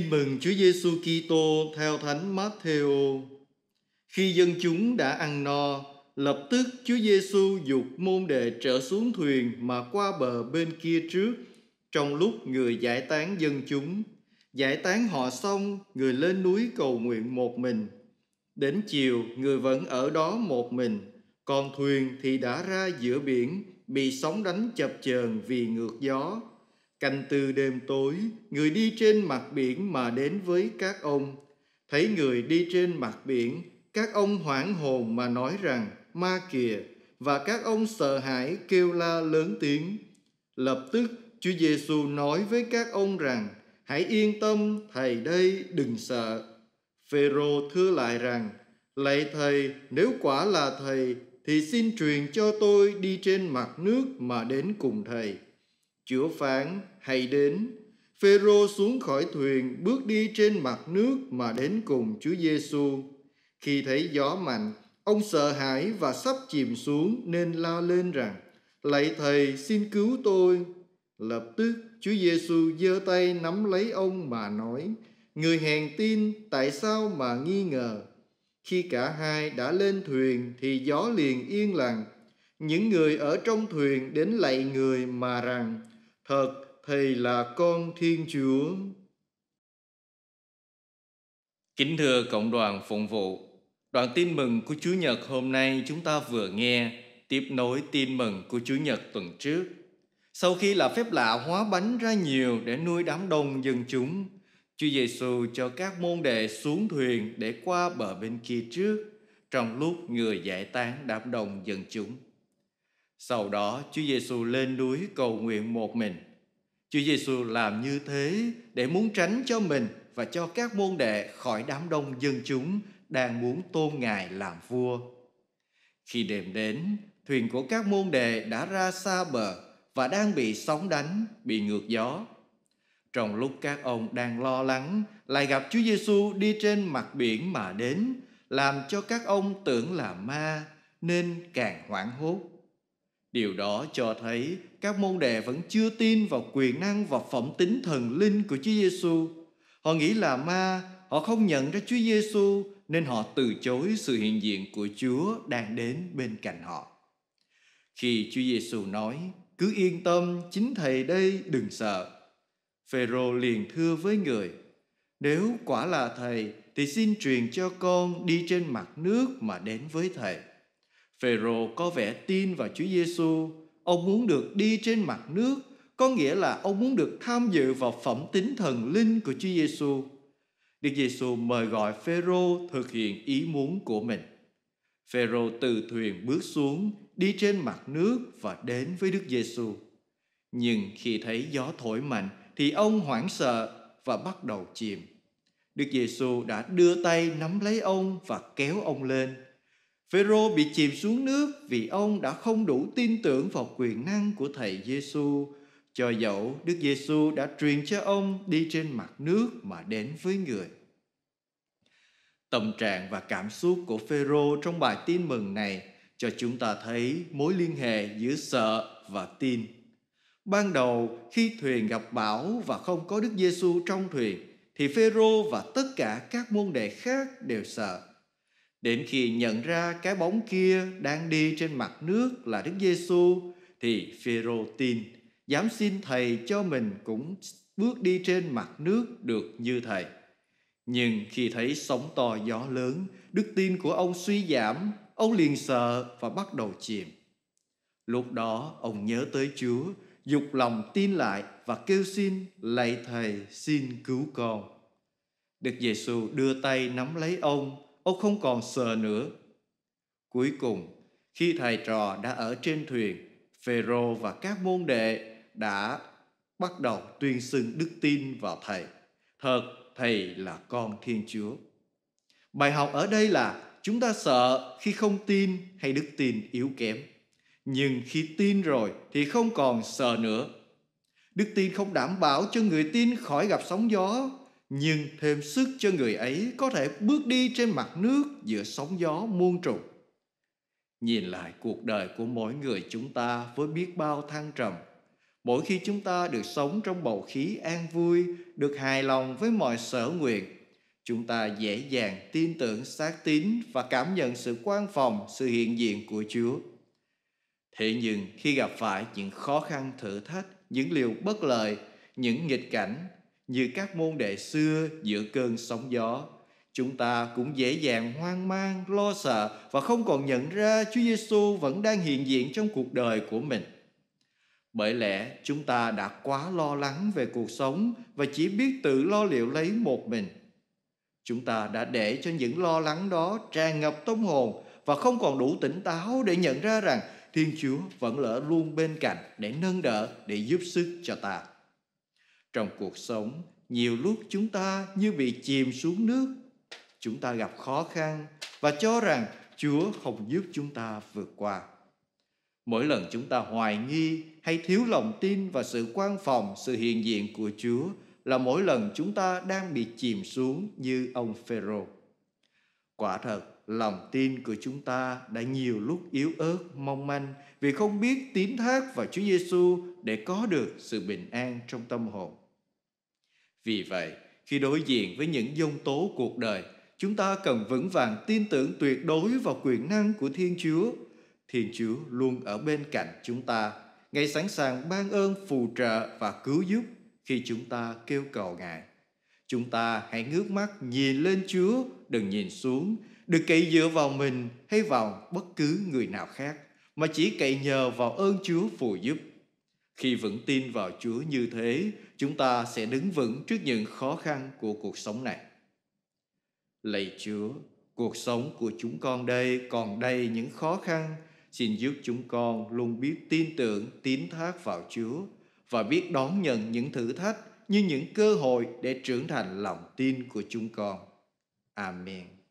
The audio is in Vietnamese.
Tin mừng Chúa Giêsu Kitô theo Thánh Matthew. Khi dân chúng đã ăn no, lập tức Chúa Giêsu dục môn đệ trở xuống thuyền mà qua bờ bên kia trước, trong lúc người giải tán dân chúng. Giải tán họ xong, người lên núi cầu nguyện một mình. Đến chiều, người vẫn ở đó một mình, còn thuyền thì đã ra giữa biển, bị sóng đánh chập chờn vì ngược gió Canh tư đêm tối, người đi trên mặt biển mà đến với các ông. Thấy người đi trên mặt biển, các ông hoảng hồn mà nói rằng, ma kìa, và các ông sợ hãi kêu la lớn tiếng. Lập tức, Chúa Giêsu nói với các ông rằng, hãy yên tâm, Thầy đây, đừng sợ. Phêrô thưa lại rằng, lạy Thầy, nếu quả là Thầy, thì xin truyền cho tôi đi trên mặt nước mà đến cùng Thầy chữa phán hay đến. Phêrô xuống khỏi thuyền, bước đi trên mặt nước mà đến cùng Chúa Giêsu. Khi thấy gió mạnh, ông sợ hãi và sắp chìm xuống nên la lên rằng: Lạy thầy, xin cứu tôi. Lập tức Chúa Giêsu giơ tay nắm lấy ông mà nói: Người hèn tin, tại sao mà nghi ngờ? Khi cả hai đã lên thuyền thì gió liền yên lặng. Những người ở trong thuyền đến lạy người mà rằng: Thật thầy là con Thiên Chúa. Kính thưa cộng đoàn phụng vụ, đoạn tin mừng của Chúa Nhật hôm nay chúng ta vừa nghe tiếp nối tin mừng của Chúa Nhật tuần trước. Sau khi là phép lạ hóa bánh ra nhiều để nuôi đám đông dân chúng, Chúa Giêsu cho các môn đệ xuống thuyền để qua bờ bên kia trước, trong lúc người giải tán đám đông dân chúng. Sau đó Chúa Giêsu lên núi cầu nguyện một mình. Chúa Giêsu làm như thế để muốn tránh cho mình và cho các môn đệ khỏi đám đông dân chúng đang muốn tôn ngài làm vua. Khi đêm đến, thuyền của các môn đệ đã ra xa bờ và đang bị sóng đánh, bị ngược gió. Trong lúc các ông đang lo lắng, lại gặp Chúa Giêsu đi trên mặt biển mà đến, làm cho các ông tưởng là ma nên càng hoảng hốt. Điều đó cho thấy các môn đệ vẫn chưa tin vào quyền năng và phẩm tính thần linh của Chúa Giêsu. Họ nghĩ là ma, họ không nhận ra Chúa Giêsu nên họ từ chối sự hiện diện của Chúa đang đến bên cạnh họ. Khi Chúa Giêsu nói, cứ yên tâm, chính thầy đây đừng sợ. Phêrô liền thưa với người, nếu quả là thầy thì xin truyền cho con đi trên mặt nước mà đến với thầy. Phêrô có vẻ tin vào Chúa Giêsu. Ông muốn được đi trên mặt nước, có nghĩa là ông muốn được tham dự vào phẩm tính thần linh của Chúa Giêsu. Đức Giêsu mời gọi Phêrô thực hiện ý muốn của mình. Phêrô từ thuyền bước xuống, đi trên mặt nước và đến với Đức Giêsu. Nhưng khi thấy gió thổi mạnh thì ông hoảng sợ và bắt đầu chìm. Đức Giêsu đã đưa tay nắm lấy ông và kéo ông lên Phêrô bị chìm xuống nước vì ông đã không đủ tin tưởng vào quyền năng của thầy Giêsu, cho dẫu Đức Giêsu đã truyền cho ông đi trên mặt nước mà đến với người. Tâm trạng và cảm xúc của Phêrô trong bài tin mừng này cho chúng ta thấy mối liên hệ giữa sợ và tin. Ban đầu khi thuyền gặp bão và không có Đức Giêsu trong thuyền thì Phêrô và tất cả các môn đệ khác đều sợ Đến khi nhận ra cái bóng kia đang đi trên mặt nước là Đức Giêsu thì Phêrô tin, dám xin thầy cho mình cũng bước đi trên mặt nước được như thầy. Nhưng khi thấy sóng to gió lớn, đức tin của ông suy giảm, ông liền sợ và bắt đầu chìm. Lúc đó ông nhớ tới Chúa, dục lòng tin lại và kêu xin lạy thầy xin cứu con. Đức Giêsu đưa tay nắm lấy ông ông không còn sợ nữa. Cuối cùng, khi thầy trò đã ở trên thuyền, Phêrô và các môn đệ đã bắt đầu tuyên xưng đức tin vào thầy. Thật, thầy là con Thiên Chúa. Bài học ở đây là chúng ta sợ khi không tin hay đức tin yếu kém. Nhưng khi tin rồi thì không còn sợ nữa. Đức tin không đảm bảo cho người tin khỏi gặp sóng gió nhưng thêm sức cho người ấy có thể bước đi trên mặt nước giữa sóng gió muôn trùng. Nhìn lại cuộc đời của mỗi người chúng ta với biết bao thăng trầm, mỗi khi chúng ta được sống trong bầu khí an vui, được hài lòng với mọi sở nguyện, chúng ta dễ dàng tin tưởng xác tín và cảm nhận sự quan phòng, sự hiện diện của Chúa. Thế nhưng khi gặp phải những khó khăn thử thách, những liều bất lợi, những nghịch cảnh như các môn đệ xưa giữa cơn sóng gió, chúng ta cũng dễ dàng hoang mang, lo sợ và không còn nhận ra Chúa Giêsu vẫn đang hiện diện trong cuộc đời của mình. Bởi lẽ chúng ta đã quá lo lắng về cuộc sống và chỉ biết tự lo liệu lấy một mình. Chúng ta đã để cho những lo lắng đó tràn ngập tâm hồn và không còn đủ tỉnh táo để nhận ra rằng Thiên Chúa vẫn lỡ luôn bên cạnh để nâng đỡ, để giúp sức cho ta trong cuộc sống nhiều lúc chúng ta như bị chìm xuống nước chúng ta gặp khó khăn và cho rằng chúa không giúp chúng ta vượt qua mỗi lần chúng ta hoài nghi hay thiếu lòng tin và sự quan phòng sự hiện diện của chúa là mỗi lần chúng ta đang bị chìm xuống như ông phêrô quả thật lòng tin của chúng ta đã nhiều lúc yếu ớt mong manh vì không biết tín thác vào chúa giêsu để có được sự bình an trong tâm hồn vì vậy, khi đối diện với những dông tố cuộc đời, chúng ta cần vững vàng tin tưởng tuyệt đối vào quyền năng của Thiên Chúa. Thiên Chúa luôn ở bên cạnh chúng ta, Ngài sẵn sàng ban ơn phù trợ và cứu giúp khi chúng ta kêu cầu Ngài. Chúng ta hãy ngước mắt nhìn lên Chúa, đừng nhìn xuống, đừng cậy dựa vào mình hay vào bất cứ người nào khác, mà chỉ cậy nhờ vào ơn Chúa phù giúp. Khi vững tin vào Chúa như thế, chúng ta sẽ đứng vững trước những khó khăn của cuộc sống này. Lạy Chúa, cuộc sống của chúng con đây còn đầy những khó khăn. Xin giúp chúng con luôn biết tin tưởng, tín thác vào Chúa và biết đón nhận những thử thách như những cơ hội để trưởng thành lòng tin của chúng con. Amen.